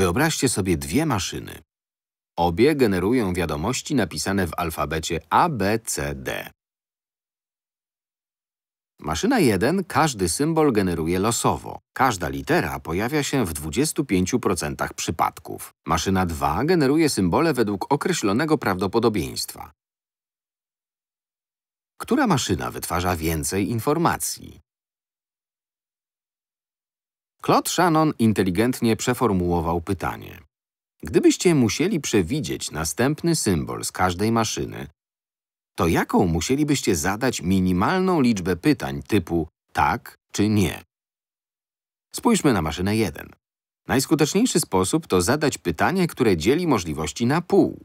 Wyobraźcie sobie dwie maszyny. Obie generują wiadomości napisane w alfabecie A, B, C, D. Maszyna 1 każdy symbol generuje losowo. Każda litera pojawia się w 25% przypadków. Maszyna 2 generuje symbole według określonego prawdopodobieństwa. Która maszyna wytwarza więcej informacji? Claude Shannon inteligentnie przeformułował pytanie. Gdybyście musieli przewidzieć następny symbol z każdej maszyny, to jaką musielibyście zadać minimalną liczbę pytań typu tak czy nie? Spójrzmy na maszynę 1. Najskuteczniejszy sposób to zadać pytanie, które dzieli możliwości na pół.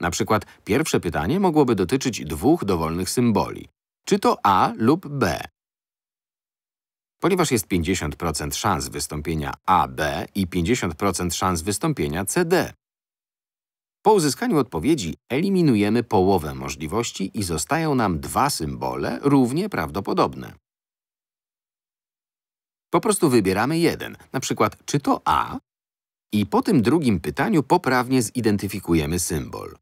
Na przykład pierwsze pytanie mogłoby dotyczyć dwóch dowolnych symboli, czy to A lub B, Ponieważ jest 50% szans wystąpienia AB i 50% szans wystąpienia CD. Po uzyskaniu odpowiedzi eliminujemy połowę możliwości i zostają nam dwa symbole równie prawdopodobne. Po prostu wybieramy jeden, na przykład czy to A? I po tym drugim pytaniu poprawnie zidentyfikujemy symbol.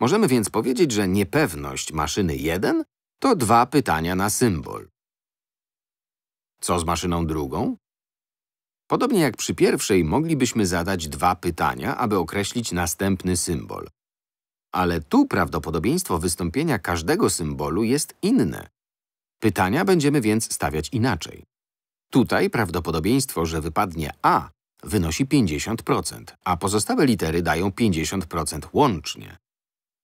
Możemy więc powiedzieć, że niepewność maszyny 1 to dwa pytania na symbol. Co z maszyną drugą? Podobnie jak przy pierwszej, moglibyśmy zadać dwa pytania, aby określić następny symbol. Ale tu prawdopodobieństwo wystąpienia każdego symbolu jest inne. Pytania będziemy więc stawiać inaczej. Tutaj prawdopodobieństwo, że wypadnie A wynosi 50%, a pozostałe litery dają 50% łącznie.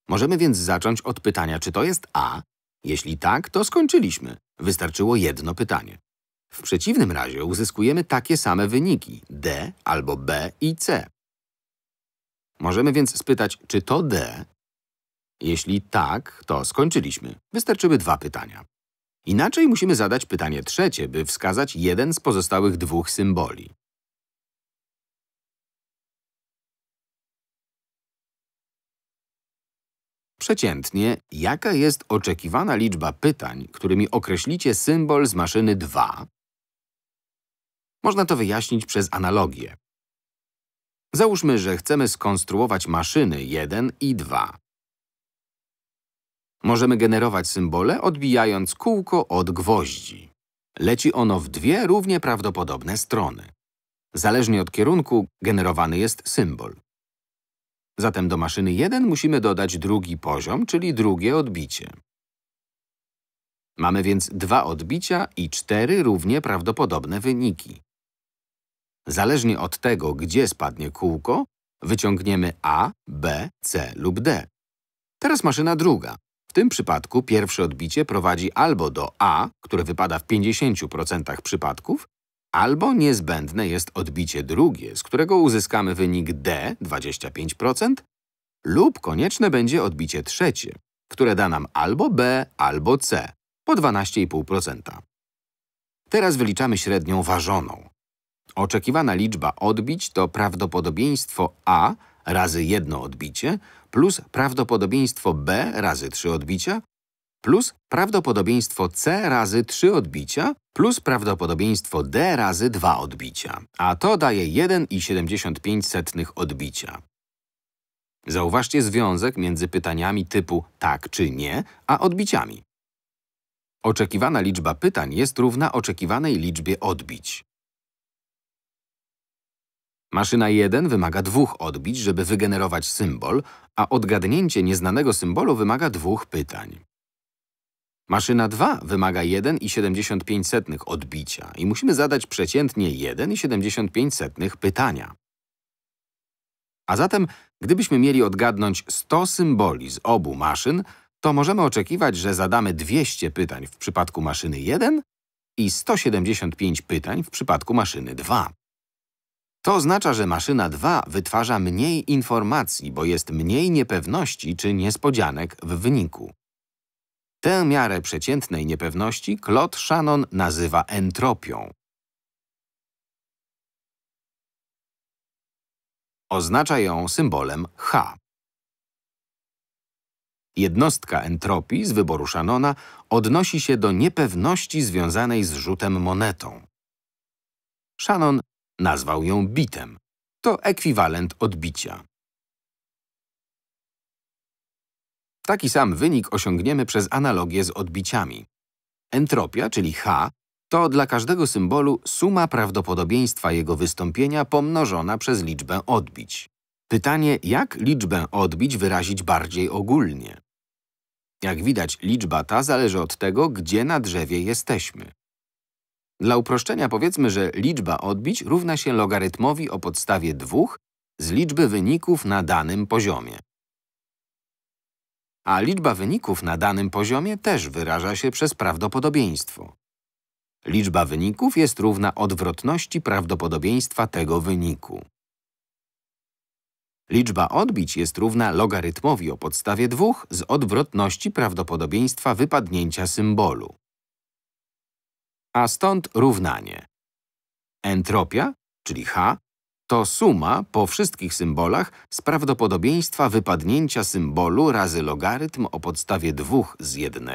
Możemy więc zacząć od pytania, czy to jest A? Jeśli tak, to skończyliśmy. Wystarczyło jedno pytanie. W przeciwnym razie uzyskujemy takie same wyniki D albo B i C. Możemy więc spytać, czy to D? Jeśli tak, to skończyliśmy. Wystarczyły dwa pytania. Inaczej musimy zadać pytanie trzecie, by wskazać jeden z pozostałych dwóch symboli. Przeciętnie, jaka jest oczekiwana liczba pytań, którymi określicie symbol z maszyny 2 można to wyjaśnić przez analogię. Załóżmy, że chcemy skonstruować maszyny 1 i 2. Możemy generować symbole, odbijając kółko od gwoździ. Leci ono w dwie równie prawdopodobne strony. Zależnie od kierunku generowany jest symbol. Zatem do maszyny 1 musimy dodać drugi poziom, czyli drugie odbicie. Mamy więc dwa odbicia i cztery równie prawdopodobne wyniki. Zależnie od tego, gdzie spadnie kółko, wyciągniemy A, B, C lub D. Teraz maszyna druga. W tym przypadku pierwsze odbicie prowadzi albo do A, które wypada w 50% przypadków, albo niezbędne jest odbicie drugie, z którego uzyskamy wynik D 25%, lub konieczne będzie odbicie trzecie, które da nam albo B, albo C po 12,5%. Teraz wyliczamy średnią ważoną. Oczekiwana liczba odbić to prawdopodobieństwo A razy jedno odbicie plus prawdopodobieństwo B razy trzy odbicia plus prawdopodobieństwo C razy 3 odbicia plus prawdopodobieństwo D razy 2 odbicia, a to daje 1,75 odbicia. Zauważcie związek między pytaniami typu tak czy nie, a odbiciami. Oczekiwana liczba pytań jest równa oczekiwanej liczbie odbić. Maszyna 1 wymaga dwóch odbić, żeby wygenerować symbol, a odgadnięcie nieznanego symbolu wymaga dwóch pytań. Maszyna 2 wymaga 1,75 odbicia i musimy zadać przeciętnie 1,75 pytania. A zatem, gdybyśmy mieli odgadnąć 100 symboli z obu maszyn, to możemy oczekiwać, że zadamy 200 pytań w przypadku maszyny 1 i 175 pytań w przypadku maszyny 2. To oznacza, że maszyna 2 wytwarza mniej informacji, bo jest mniej niepewności czy niespodzianek w wyniku. Tę miarę przeciętnej niepewności Claude Shannon nazywa entropią. Oznacza ją symbolem H. Jednostka entropii z wyboru Shannona odnosi się do niepewności związanej z rzutem monetą. Shannon Nazwał ją bitem. To ekwiwalent odbicia. Taki sam wynik osiągniemy przez analogię z odbiciami. Entropia, czyli H, to dla każdego symbolu suma prawdopodobieństwa jego wystąpienia pomnożona przez liczbę odbić. Pytanie, jak liczbę odbić wyrazić bardziej ogólnie? Jak widać, liczba ta zależy od tego, gdzie na drzewie jesteśmy. Dla uproszczenia powiedzmy, że liczba odbić równa się logarytmowi o podstawie 2 z liczby wyników na danym poziomie. A liczba wyników na danym poziomie też wyraża się przez prawdopodobieństwo. Liczba wyników jest równa odwrotności prawdopodobieństwa tego wyniku. Liczba odbić jest równa logarytmowi o podstawie 2 z odwrotności prawdopodobieństwa wypadnięcia symbolu a stąd równanie. Entropia, czyli H, to suma po wszystkich symbolach z prawdopodobieństwa wypadnięcia symbolu razy logarytm o podstawie 2 z 1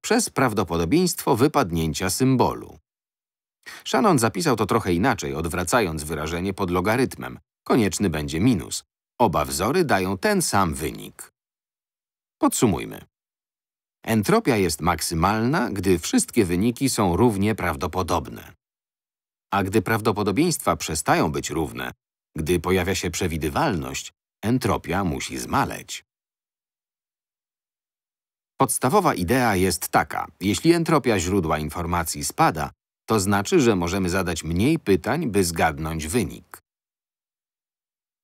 przez prawdopodobieństwo wypadnięcia symbolu. Shannon zapisał to trochę inaczej, odwracając wyrażenie pod logarytmem. Konieczny będzie minus. Oba wzory dają ten sam wynik. Podsumujmy. Entropia jest maksymalna, gdy wszystkie wyniki są równie prawdopodobne. A gdy prawdopodobieństwa przestają być równe, gdy pojawia się przewidywalność, entropia musi zmaleć. Podstawowa idea jest taka. Jeśli entropia źródła informacji spada, to znaczy, że możemy zadać mniej pytań, by zgadnąć wynik.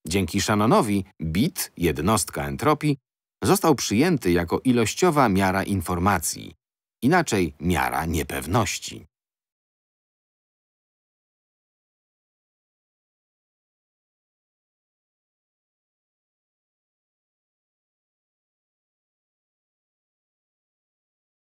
Dzięki Shannonowi bit, jednostka entropii, został przyjęty jako ilościowa miara informacji, inaczej miara niepewności.